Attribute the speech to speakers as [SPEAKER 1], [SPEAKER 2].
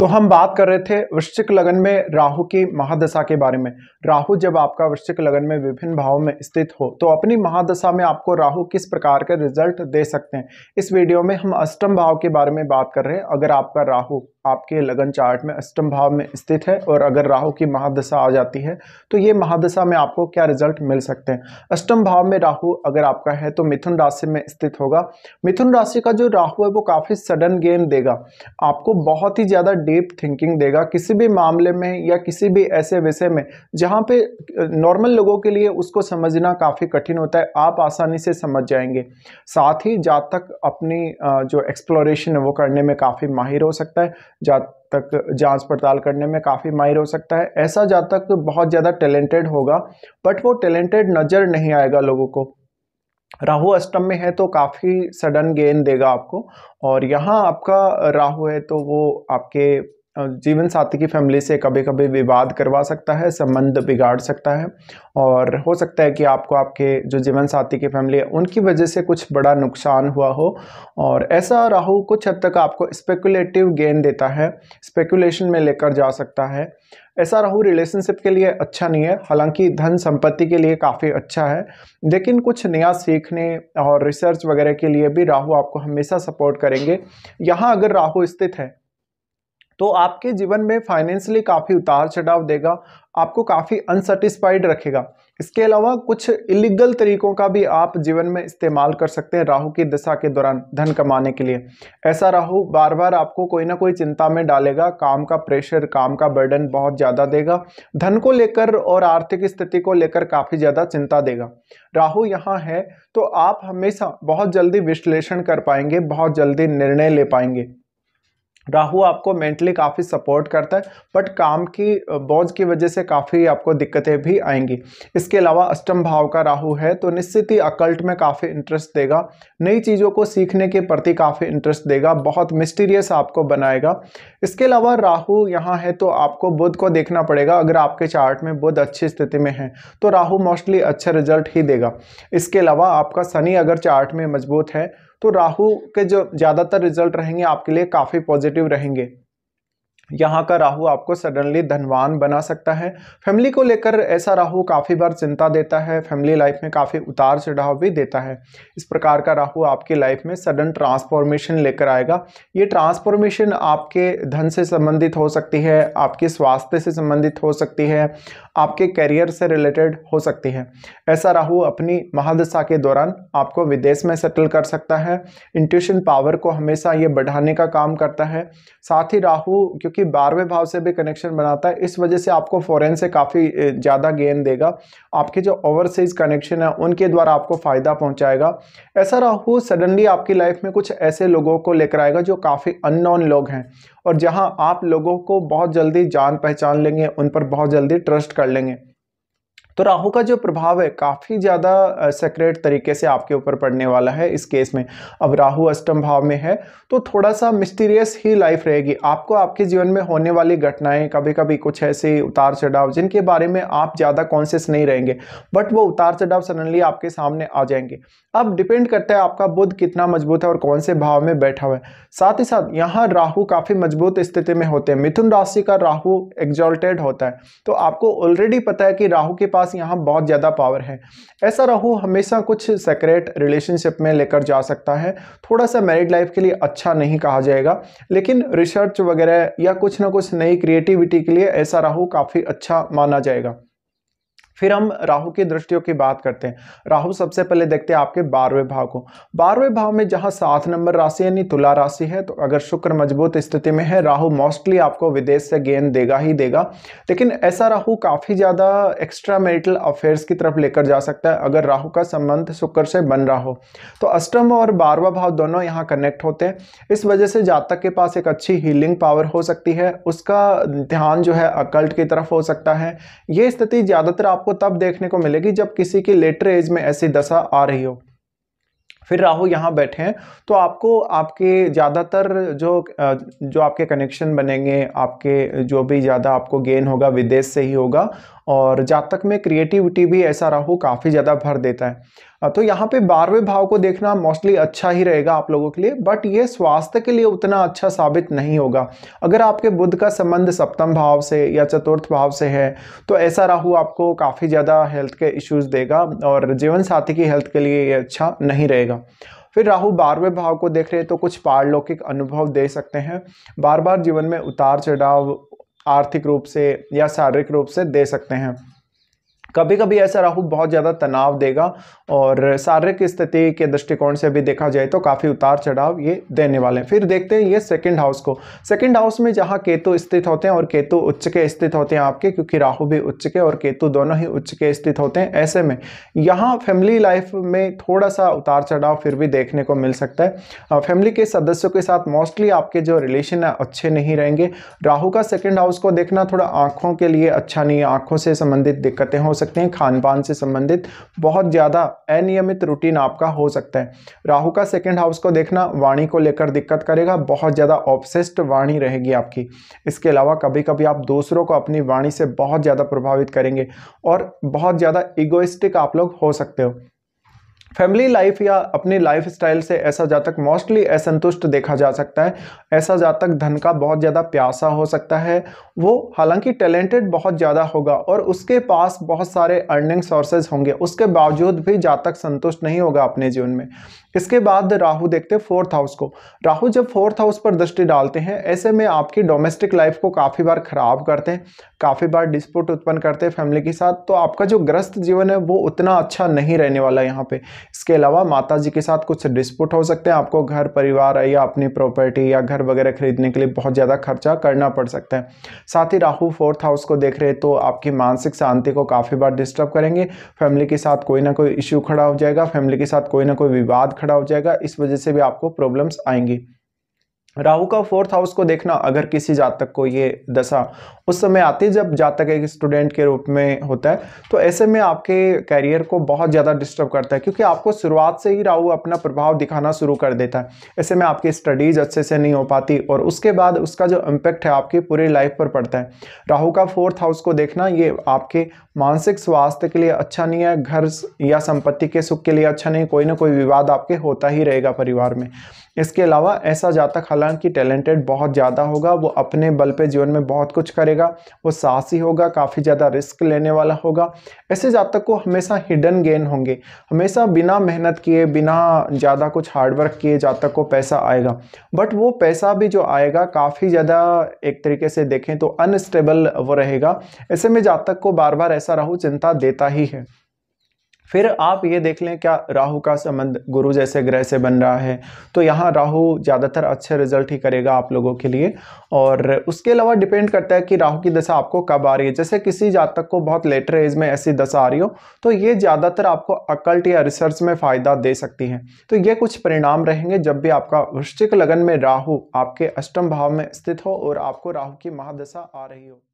[SPEAKER 1] तो हम बात कर रहे थे वृश्चिक लगन में राहु की महादशा के बारे में राहु जब आपका वृश्चिक लगन में विभिन्न भावों में स्थित हो तो अपनी महादशा में आपको राहु किस प्रकार के रिजल्ट दे सकते हैं इस वीडियो में हम अष्टम भाव के बारे में बात कर रहे हैं अगर आपका राहु आपके लगन चार्ट में अष्टम भाव में स्थित है और अगर राहु की महादशा आ जाती है तो ये महादशा में आपको क्या रिजल्ट मिल सकते हैं अष्टम भाव में राहु अगर आपका है तो मिथुन राशि में स्थित होगा मिथुन राशि का जो राहु है वो काफ़ी सडन गेन देगा आपको बहुत ही ज़्यादा डीप थिंकिंग देगा किसी भी मामले में या किसी भी ऐसे विषय में जहाँ पे नॉर्मल लोगों के लिए उसको समझना काफ़ी कठिन होता है आप आसानी से समझ जाएंगे साथ ही जा तक अपनी जो एक्सप्लोरेशन है वो करने में काफ़ी माहिर हो सकता है जा तक जांच पड़ताल करने में काफ़ी माहिर हो सकता है ऐसा जातक बहुत ज़्यादा टैलेंटेड होगा बट वो टैलेंटेड नज़र नहीं आएगा लोगों को राहु अष्टम में है तो काफ़ी सडन गेन देगा आपको और यहाँ आपका राहु है तो वो आपके जीवन साथी की फैमिली से कभी कभी विवाद करवा सकता है संबंध बिगाड़ सकता है और हो सकता है कि आपको आपके जो जीवन साथी की फैमिली है उनकी वजह से कुछ बड़ा नुकसान हुआ हो और ऐसा राहु कुछ हद तक आपको स्पेकुलेटिव गेन देता है स्पेकुलेशन में लेकर जा सकता है ऐसा राहु रिलेशनशिप के लिए अच्छा नहीं है हालांकि धन संपत्ति के लिए काफ़ी अच्छा है लेकिन कुछ नया सीखने और रिसर्च वगैरह के लिए भी राहु आपको हमेशा सपोर्ट करेंगे यहाँ अगर राहु स्थित है तो आपके जीवन में फाइनेंशियली काफ़ी उतार चढ़ाव देगा आपको काफ़ी अनसेटिस्फाइड रखेगा इसके अलावा कुछ इलीगल तरीकों का भी आप जीवन में इस्तेमाल कर सकते हैं राहु की दशा के दौरान धन कमाने के लिए ऐसा राहु बार बार आपको कोई ना कोई चिंता में डालेगा काम का प्रेशर काम का बर्डन बहुत ज़्यादा देगा धन को लेकर और आर्थिक स्थिति को लेकर काफ़ी ज़्यादा चिंता देगा राहु यहाँ है तो आप हमेशा बहुत जल्दी विश्लेषण कर पाएंगे बहुत जल्दी निर्णय ले पाएंगे राहु आपको मेंटली काफ़ी सपोर्ट करता है बट काम की बोझ की वजह से काफ़ी आपको दिक्कतें भी आएंगी इसके अलावा अष्टम भाव का राहु है तो निश्चित ही अकल्ट में काफ़ी इंटरेस्ट देगा नई चीज़ों को सीखने के प्रति काफ़ी इंटरेस्ट देगा बहुत मिस्टीरियस आपको बनाएगा इसके अलावा राहु यहाँ है तो आपको बुध को देखना पड़ेगा अगर आपके चार्ट में बुध अच्छी स्थिति में है तो राहु मोस्टली अच्छा रिजल्ट ही देगा इसके अलावा आपका शनि अगर चार्ट में मजबूत है तो राहु के जो ज़्यादातर रिजल्ट रहेंगे आपके लिए काफ़ी पॉजिटिव रहेंगे यहाँ का राहु आपको सडनली धनवान बना सकता है फैमिली को लेकर ऐसा राहु काफ़ी बार चिंता देता है फैमिली लाइफ में काफ़ी उतार चढ़ाव भी देता है इस प्रकार का राहु आपकी लाइफ में सडन ट्रांसफॉर्मेशन लेकर आएगा ये ट्रांसफॉर्मेशन आपके धन से संबंधित हो सकती है आपके स्वास्थ्य से संबंधित हो सकती है आपके करियर से रिलेटेड हो सकती है ऐसा राहु अपनी महादशा के दौरान आपको विदेश में सेटल कर सकता है इंट्यूशन पावर को हमेशा ये बढ़ाने का काम करता है साथ ही राहु क्योंकि की बारहवें भाव से भी कनेक्शन बनाता है इस वजह से आपको फॉरेन से काफ़ी ज़्यादा गेन देगा आपके जो ओवरसीज़ कनेक्शन है उनके द्वारा आपको फ़ायदा पहुँचाएगा ऐसा राहु सडनली आपकी लाइफ में कुछ ऐसे लोगों को लेकर आएगा जो काफ़ी अननोन लोग हैं और जहाँ आप लोगों को बहुत जल्दी जान पहचान लेंगे उन पर बहुत जल्दी ट्रस्ट कर लेंगे तो राहु का जो प्रभाव है काफ़ी ज़्यादा सेक्रेट तरीके से आपके ऊपर पड़ने वाला है इस केस में अब राहु अष्टम भाव में है तो थोड़ा सा मिस्टीरियस ही लाइफ रहेगी आपको आपके जीवन में होने वाली घटनाएं कभी कभी कुछ ऐसे उतार चढ़ाव जिनके बारे में आप ज़्यादा कॉन्शियस नहीं रहेंगे बट वो उतार चढ़ाव सडनली आपके सामने आ जाएंगे अब डिपेंड करता है आपका बुद्ध कितना मजबूत है और कौन से भाव में बैठा हुआ है साथ ही साथ यहाँ राहु काफ़ी मजबूत स्थिति में होते हैं मिथुन राशि का राहु एग्जॉल्टेड होता है तो आपको ऑलरेडी पता है कि राहु के पास पास यहाँ बहुत ज़्यादा पावर है ऐसा राहु हमेशा कुछ सेक्रेट रिलेशनशिप में लेकर जा सकता है थोड़ा सा मैरिड लाइफ के लिए अच्छा नहीं कहा जाएगा लेकिन रिसर्च वगैरह या कुछ ना कुछ नई क्रिएटिविटी के लिए ऐसा राहु काफ़ी अच्छा माना जाएगा फिर हम राहु की दृष्टियों की बात करते हैं राहु सबसे पहले देखते हैं आपके बारहवें भाव को बारहवें भाव में जहाँ सात नंबर राशि यानी तुला राशि है तो अगर शुक्र मजबूत स्थिति में है राहु मोस्टली आपको विदेश से गेंद देगा ही देगा लेकिन ऐसा राहु काफ़ी ज़्यादा एक्स्ट्रा मेरिटल अफेयर्स की तरफ लेकर जा सकता है अगर राहू का संबंध शुक्र से बन रहा हो तो अष्टम और बारवा भाव दोनों यहाँ कनेक्ट होते हैं इस वजह से जातक के पास एक अच्छी हीलिंग पावर हो सकती है उसका ध्यान जो है अकल्ट की तरफ हो सकता है ये स्थिति ज़्यादातर आप आपको तब देखने को मिलेगी जब किसी की लेटर एज में ऐसी दशा आ रही हो फिर राहु यहाँ बैठे हैं तो आपको आपके ज़्यादातर जो जो आपके कनेक्शन बनेंगे आपके जो भी ज़्यादा आपको गेन होगा विदेश से ही होगा और जातक में क्रिएटिविटी भी ऐसा राहु काफ़ी ज़्यादा भर देता है तो यहाँ पे बारहवें भाव को देखना मोस्टली अच्छा ही रहेगा आप लोगों के लिए बट ये स्वास्थ्य के लिए उतना अच्छा साबित नहीं होगा अगर आपके बुद्ध का संबंध सप्तम भाव से या चतुर्थ भाव से है तो ऐसा राहु आपको काफ़ी ज़्यादा हेल्थ के इश्यूज़ देगा और जीवन साथी की हेल्थ के लिए ये अच्छा नहीं रहेगा फिर राहु बारहवें भाव को देख रहे हैं तो कुछ पारलौकिक अनुभव दे सकते हैं बार बार जीवन में उतार चढ़ाव आर्थिक रूप से या शारीरिक रूप से दे सकते हैं कभी कभी ऐसा राहु बहुत ज़्यादा तनाव देगा और शारीरिक स्थिति के दृष्टिकोण से भी देखा जाए तो काफ़ी उतार चढ़ाव ये देने वाले हैं फिर देखते हैं ये सेकंड हाउस को सेकंड हाउस में जहाँ केतु स्थित होते हैं और केतु उच्च के स्थित होते हैं आपके क्योंकि राहु भी उच्च के और केतु दोनों ही उच्च के स्थित होते हैं ऐसे में यहाँ फैमिली लाइफ में थोड़ा सा उतार चढ़ाव फिर भी देखने को मिल सकता है फैमिली के सदस्यों के साथ मोस्टली आपके जो रिलेशन है अच्छे नहीं रहेंगे राहू का सेकेंड हाउस को देखना थोड़ा आँखों के लिए अच्छा नहीं है आँखों से संबंधित दिक्कतें हो सकते हैं खान पान से संबंधित बहुत ज़्यादा अनियमित रूटीन आपका हो सकता है राहु का सेकेंड हाउस को देखना वाणी को लेकर दिक्कत करेगा बहुत ज़्यादा ऑप्सेस्ड वाणी रहेगी आपकी इसके अलावा कभी कभी आप दूसरों को अपनी वाणी से बहुत ज़्यादा प्रभावित करेंगे और बहुत ज़्यादा इगोइस्टिक आप लोग हो सकते हो फैमिली लाइफ या अपनी लाइफ स्टाइल से ऐसा जातक मोस्टली असंतुष्ट देखा जा सकता है ऐसा जातक धन का बहुत ज़्यादा प्यासा हो सकता है वो हालांकि टैलेंटेड बहुत ज़्यादा होगा और उसके पास बहुत सारे अर्निंग सोर्सेज होंगे उसके बावजूद भी जातक संतुष्ट नहीं होगा अपने जीवन में इसके बाद राहु देखते हैं फोर्थ हाउस को राहु जब फोर्थ हाउस पर दृष्टि डालते हैं ऐसे में आपकी डोमेस्टिक लाइफ को काफ़ी बार ख़राब करते हैं काफ़ी बार डिस्प्यूट उत्पन्न करते हैं फैमिली के साथ तो आपका जो ग्रस्त जीवन है वो उतना अच्छा नहीं रहने वाला है यहाँ पे इसके अलावा माता जी के साथ कुछ डिस्प्यूट हो सकते हैं आपको घर परिवार या अपनी प्रॉपर्टी या घर वगैरह खरीदने के लिए बहुत ज़्यादा खर्चा करना पड़ सकता है साथ ही राहु फोर्थ हाउस को देख रहे तो आपकी मानसिक शांति को काफ़ी बार डिस्टर्ब करेंगे फैमिली के साथ कोई ना कोई इश्यू खड़ा हो जाएगा फैमिली के साथ कोई ना कोई विवाद खड़ा हो जाएगा इस वजह से भी आपको प्रॉब्लम्स आएंगी राहु का फोर्थ हाउस को देखना अगर किसी जातक को ये दशा उस समय आती है जब जातक एक स्टूडेंट के रूप में होता है तो ऐसे में आपके कैरियर को बहुत ज़्यादा डिस्टर्ब करता है क्योंकि आपको शुरुआत से ही राहु अपना प्रभाव दिखाना शुरू कर देता है ऐसे में आपकी स्टडीज़ अच्छे से नहीं हो पाती और उसके बाद उसका जो इम्पेक्ट है आपकी पूरी लाइफ पर पड़ता है राहू का फोर्थ हाउस को देखना ये आपके मानसिक स्वास्थ्य के लिए अच्छा नहीं है घर या संपत्ति के सुख के लिए अच्छा नहीं कोई ना कोई विवाद आपके होता ही रहेगा परिवार में इसके अलावा ऐसा जातक हालांकि टैलेंटेड बहुत ज़्यादा होगा वो अपने बल पे जीवन में बहुत कुछ करेगा वो साहसी होगा काफ़ी ज़्यादा रिस्क लेने वाला होगा ऐसे जातक को हमेशा हिडन गेन होंगे हमेशा बिना मेहनत किए बिना ज़्यादा कुछ हार्डवर्क किए जातक को पैसा आएगा बट वो पैसा भी जो आएगा काफ़ी ज़्यादा एक तरीके से देखें तो अनस्टेबल वो रहेगा ऐसे में जातक को बार बार ऐसा राहु चिंता देता ही है फिर आप ये देख लें क्या राहु का संबंध गुरु जैसे ग्रह से बन रहा है तो यहाँ राहु ज़्यादातर अच्छे रिजल्ट ही करेगा आप लोगों के लिए और उसके अलावा डिपेंड करता है कि राहु की दशा आपको कब आ रही है जैसे किसी जातक को बहुत लेटर एज में ऐसी दशा आ रही हो तो ये ज़्यादातर आपको अकल्ट या रिसर्च में फ़ायदा दे सकती है तो ये कुछ परिणाम रहेंगे जब भी आपका वृश्चिक लगन में राहू आपके अष्टम भाव में स्थित हो और आपको राहू की महादशा आ रही हो